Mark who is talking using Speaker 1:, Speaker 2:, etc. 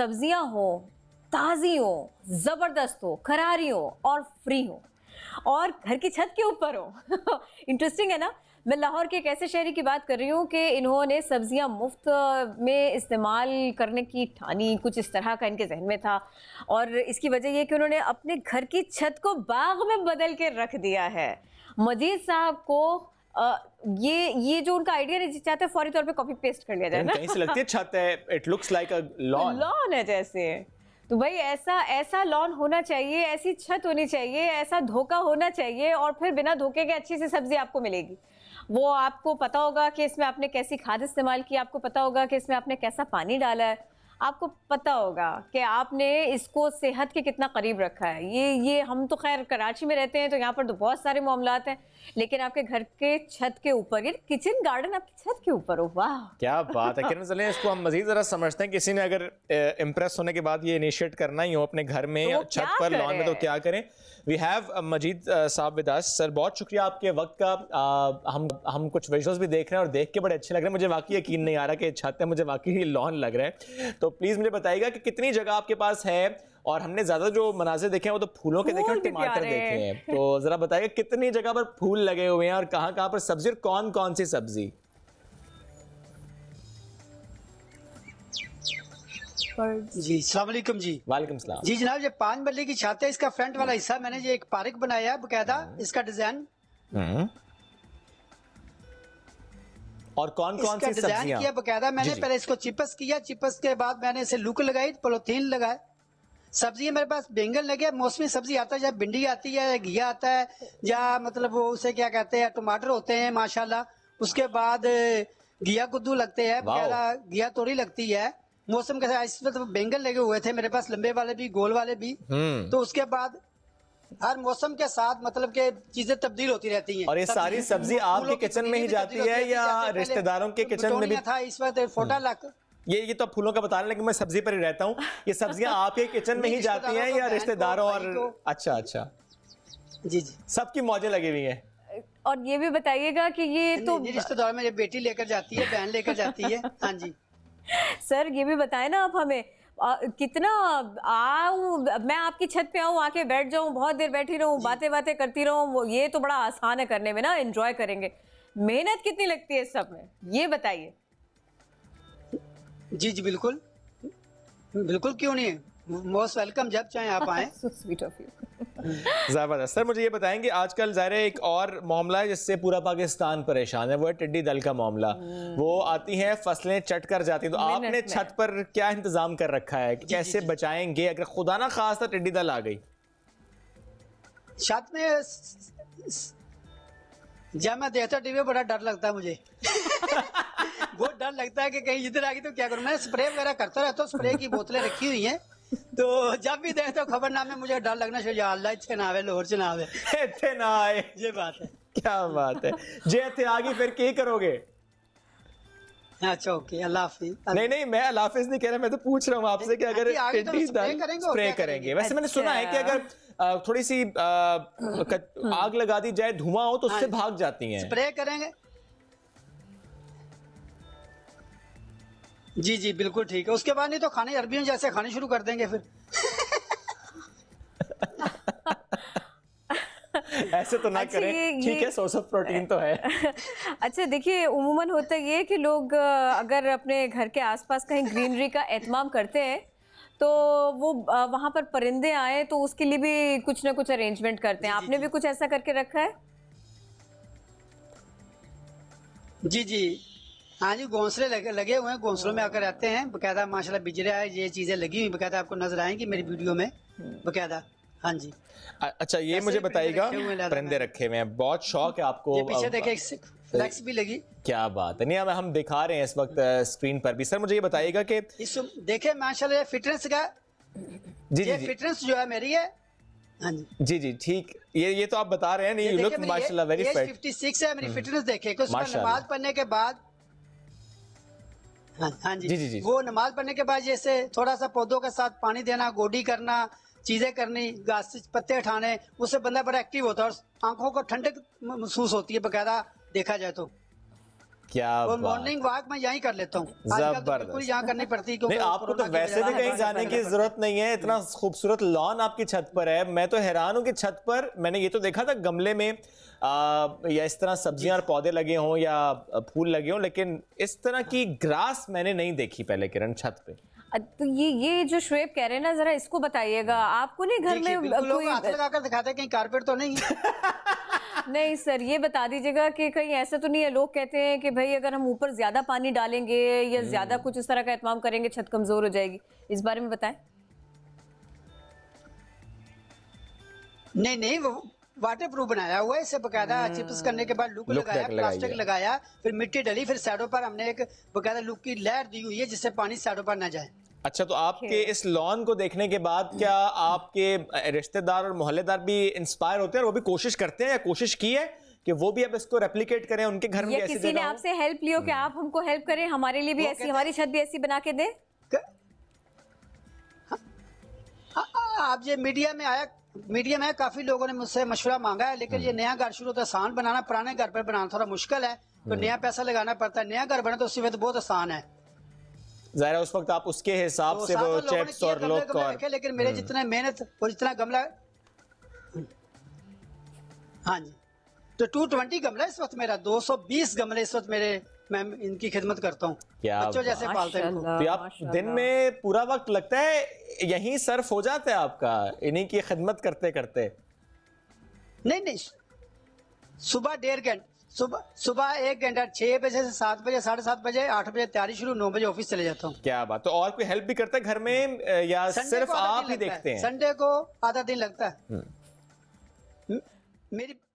Speaker 1: सब्जियां हो ताज़ी हो ज़बरदस्त हो करारी हो और फ्री हो और घर की छत के ऊपर हो इंटरेस्टिंग है ना मैं लाहौर के एक ऐसे शहरी की बात कर रही हूँ कि इन्होंने सब्जियाँ मुफ्त में इस्तेमाल करने की ठानी कुछ इस तरह का इनके जहन में था और इसकी वजह यह कि उन्होंने अपने घर की छत को बाग में बदल के रख दिया है मजीद साहब को ये ये जो उनका आइडिया है चाहते हैं फौरी तौर पे कॉपी पेस्ट कर लिया जाए ना कहीं से लगती है
Speaker 2: छत है it looks like a lawn
Speaker 1: lawn है जैसे तो भाई ऐसा ऐसा लॉन होना चाहिए ऐसी छत होनी चाहिए ऐसा धोखा होना चाहिए और फिर बिना धोखे के अच्छी सी सब्जी आपको मिलेगी वो आपको पता होगा कि इसमें आपने कैसी खाद इस्तेमाल की आपको पता होगा कि इसमें आपने कैसा पानी डाला है आपको पता होगा कि आपने इसको सेहत के कितना करीब रखा है ये ये हम तो खैर कराची में रहते हैं तो यहाँ पर तो बहुत सारे मामला हैं लेकिन आपके घर के छत के ऊपर ये किचन गार्डन आपकी छत के ऊपर हो वाह
Speaker 2: क्या बात है किरण चले इसको हम मजीद जरा समझते हैं किसी ने अगर इम्प्रेस होने के बाद ये इनिशिएट करना ही हो अपने घर में तो या छत पर लॉन में तो क्या करें वी हैव मजीद साहब अस सर बहुत शुक्रिया आपके वक्त का आ, हम हम कुछ विजुअल्स भी देख रहे हैं और देख के बड़े अच्छे लग रहे हैं मुझे वाकई यकीन नहीं आ रहा कि छत है मुझे वाकई ही लॉन लग रहा है तो प्लीज़ मुझे बताइएगा कि कितनी जगह आपके पास है और हमने ज्यादा जो मनाजे देखे हैं वो तो फूलों के देखे टमाटर देखे हैं तो जरा बताइएगा कितनी जगह पर फूल लगे हुए हैं और कहाँ कहाँ पर सब्जी और कौन कौन सी सब्जी
Speaker 3: जी जी वालेकुम सलाम जी जनाब ये पांच मरले की छाते है इसका फ्रंट वाला हिस्सा मैंने ये एक पार्क बनाया है बकायदा हाँ। इसका डिजाइन हम्म।
Speaker 2: और कौन कौन सी डिजाइन किया बकायदा मैंने पहले इसको
Speaker 3: चिपस किया चिपस के बाद मैंने इसे लुक लगाई पोलोथीन लगाए सब्जी मेरे पास बैंगन लगे मौसमी सब्जी आता है या भिंडी आती है या घिया आता है या मतलब वो उसे क्या कहते हैं टमाटर होते हैं माशाल्लाह उसके बाद घिया कुद्दू लगते हैं घिया तोड़ी लगती है मौसम कैसा इस इसमें तो बैंगल लगे हुए थे मेरे पास लंबे वाले भी गोल वाले भी हम्म। तो उसके बाद हर मौसम के साथ मतलब के चीजें तब्दील होती रहती हैं और ये सारी सब्जी आपके किचन में ही जाती है या रिश्तेदारों के किचन में भी था इस वक्त फोटा हम्म। लाख
Speaker 2: ये ये तो फूलों का बता रहे लेकिन मैं सब्जी पर ही रहता हूँ ये सब्जियां आपके किचन में ही जाती हैं या रिश्तेदारों और अच्छा अच्छा जी जी सबकी मौजें लगी हुई है
Speaker 1: और ये भी बताइएगा कि ये तो रिश्तेदारों में बेटी लेकर जाती है बहन लेकर जाती है हाँ जी सर ये भी बताएं ना आप हमें आ, कितना आऊँ मैं आपकी छत पे आऊँ आके बैठ जाऊँ बहुत देर बैठी रहूँ बातें बातें करती रहूँ ये तो बड़ा आसान है करने में ना एंजॉय करेंगे मेहनत कितनी लगती है सब में ये बताइए
Speaker 3: जी जी बिल्कुल बिल्कुल क्यों नहीं मोस्ट वेलकम जब चाहे आप आए सो स्वीट ऑफ यू
Speaker 2: जबरदस्त सर मुझे ये बताएंगे आजकल ज़ाहिर एक और मामला है जिससे पूरा पाकिस्तान परेशान है वो है टिड्डी दल का मामला वो आती हैं फसलें चट कर जाती हैं तो आपने छत पर क्या इंतजाम कर रखा है कैसे बचाएंगे अगर खुदा ना खास था टिड्डी दल आ गई
Speaker 3: छत में जब मैं देखता टीवी बड़ा डर लगता है मुझे बहुत डर लगता है कि कहीं इधर आ गई तो क्या करूं मैं स्प्रे वगैरह करता रहता हूँ स्प्रे की बोतलें रखी हुई हैं तो जब भी देखते हो खबरनामे मुझे डर लगना चाहिए अल्लाह इतने ना आवे लोहर से ना आवे इतने ना आए ये बात है क्या बात है जे थे आगे फिर की
Speaker 2: करोगे अच्छा ओके अल्लाह नहीं नहीं मैं अल्लाह नहीं कह रहा मैं तो पूछ रहा हूँ आपसे कि अगर टिड्डी तो दल स्प्रे करेंगे वैसे मैंने सुना है कि अच्छा। अगर थोड़ी सी हाँ। आग लगा दी जाए धुआं हो तो उससे हाँ। भाग जाती है
Speaker 3: स्प्रे करेंगे जी जी बिल्कुल ठीक है उसके बाद नहीं तो खाने अरबियों जैसे खाने शुरू कर देंगे फिर ऐसे तो ना अच्छा करें ठीक है सोर्स ऑफ प्रोटीन तो है
Speaker 1: अच्छा देखिए उमूमन होता ये कि लोग अगर अपने घर के आसपास कहीं ग्रीनरी का एहतमाम करते हैं तो वो वहाँ पर परिंदे आए तो उसके लिए भी कुछ ना कुछ अरेंजमेंट करते हैं आपने भी कुछ ऐसा करके रखा है
Speaker 3: जी जी हाँ जी घोंसले लगे लगे हुए हैं घोंसलों में आकर रहते हैं बकायदा माशाल्लाह बिजरा है ये चीजें लगी हुई बकायदा आपको नजर आएंगी मेरी वीडियो में बकायदा हाँ जी अच्छा
Speaker 2: ये मुझे बताइएगा परिंदे रखे हुए हैं बहुत शौक है आपको पीछे देखे
Speaker 3: फ्लैक्स भी लगी
Speaker 2: क्या बात है नहीं हम दिखा रहे हैं इस वक्त स्क्रीन पर भी सर मुझे ये बताइएगा कि
Speaker 3: देखे माशाल्लाह फिटनेस का जी जी फिटनेस जो है मेरी है
Speaker 2: हाँ जी जी ठीक ये ये तो आप बता रहे हैं नहीं लुक माशाल्लाह वेरी फिट
Speaker 3: 56 है मेरी फिटनेस हम्म। देखे कुछ नमाज पढ़ने के बाद हाँ जी जी जी, जी। वो नमाज पढ़ने के बाद जैसे थोड़ा सा पौधों के साथ पानी देना गोडी करना चीजें करनी घास पत्ते उठाने उससे बंदा बड़ा एक्टिव होता है और आंखों को ठंडक महसूस होती है बकायदा देखा जाए तो
Speaker 2: क्या मॉर्निंग
Speaker 3: वॉक मैं यहीं कर लेता हूँ तो जबरदस्त यहाँ करनी पड़ती है आपको तो वैसे भी कहीं जाने की
Speaker 2: जरूरत नहीं है इतना खूबसूरत लॉन आपकी छत पर है मैं तो हैरान हूँ कि छत पर मैंने ये तो देखा था गमले में आ, या इस तरह सब्जियां और पौधे लगे हों या फूल लगे हों लेकिन इस तरह की ग्रास मैंने नहीं देखी पहले किरण छत पे
Speaker 1: तो ये ये जो श्वेब कह रहे हैं ना जरा इसको बताइएगा आपको नहीं घर में कोई लगाकर दिखाते कहीं कारपेट तो नहीं नहीं सर ये बता दीजिएगा कि कहीं ऐसा तो नहीं है लोग कहते हैं कि भाई अगर हम ऊपर ज्यादा पानी डालेंगे या हम्म। ज्यादा कुछ इस तरह का एहतमाम करेंगे छत कमजोर हो जाएगी इस बारे में बताएं
Speaker 3: नहीं नहीं वो वाटर प्रूफ बनाया हुआ है इसे बकायदा हम्म। चिप्स करने के बाद लुक, लुक लगाया प्लास्टिक लगाया फिर मिट्टी डली फिर साइडों पर हमने एक बकायदा लुक की लहर दी हुई है जिससे पानी साइडों पर ना जाए
Speaker 2: अच्छा तो आपके इस लॉन को देखने के बाद क्या आपके रिश्तेदार और मोहल्लेदार भी इंस्पायर होते हैं और वो भी कोशिश करते हैं या कोशिश की है कि वो भी अब इसको रेप्लीकेट करें उनके घर में किसी ने आपसे
Speaker 1: हेल्प लियो कि आप हमको हेल्प करें हमारे लिए भी ऐसी हमारी छत भी ऐसी बना के दे हाँ,
Speaker 3: हाँ, हाँ, आप ये मीडिया में आया मीडिया में काफी लोगों ने मुझसे मशवरा मांगा है लेकिन ये हम्म। नया घर शुरू होता है आसान बनाना पुराने घर पर बनाना थोड़ा मुश्किल है तो हम्म। नया पैसा लगाना पड़ता है नया घर बना तो उसी वक्त बहुत आसान है
Speaker 2: जाहिर है उस वक्त आप उसके हिसाब तो से वो चेक्स और लोग और लेकिन मेरे हम्म। जितने
Speaker 3: मेहनत और जितना गमला हाँ जी तो टू ट्वेंटी गमला इस वक्त मेरा दो सौ बीस गमले इस वक्त मेरे मैं इनकी खिदमत करता हूँ
Speaker 2: बच्चों जैसे पालते हैं तो आप दिन
Speaker 3: में पूरा
Speaker 2: वक्त लगता है यहीं सर्फ हो जाता है आपका इन्हीं की खिदमत करते करते
Speaker 3: नहीं नहीं सुबह डेढ़ घंटे सुबह सुबह एक घंटा छह बजे से सात बजे साढ़े सात बजे आठ बजे तैयारी शुरू नौ बजे ऑफिस चले जाता हूँ
Speaker 2: क्या बात तो और कोई हेल्प भी करता है घर में या सिर्फ आप ही देखते हैं
Speaker 3: संडे को आधा दिन लगता है
Speaker 2: हम्म।
Speaker 3: मेरी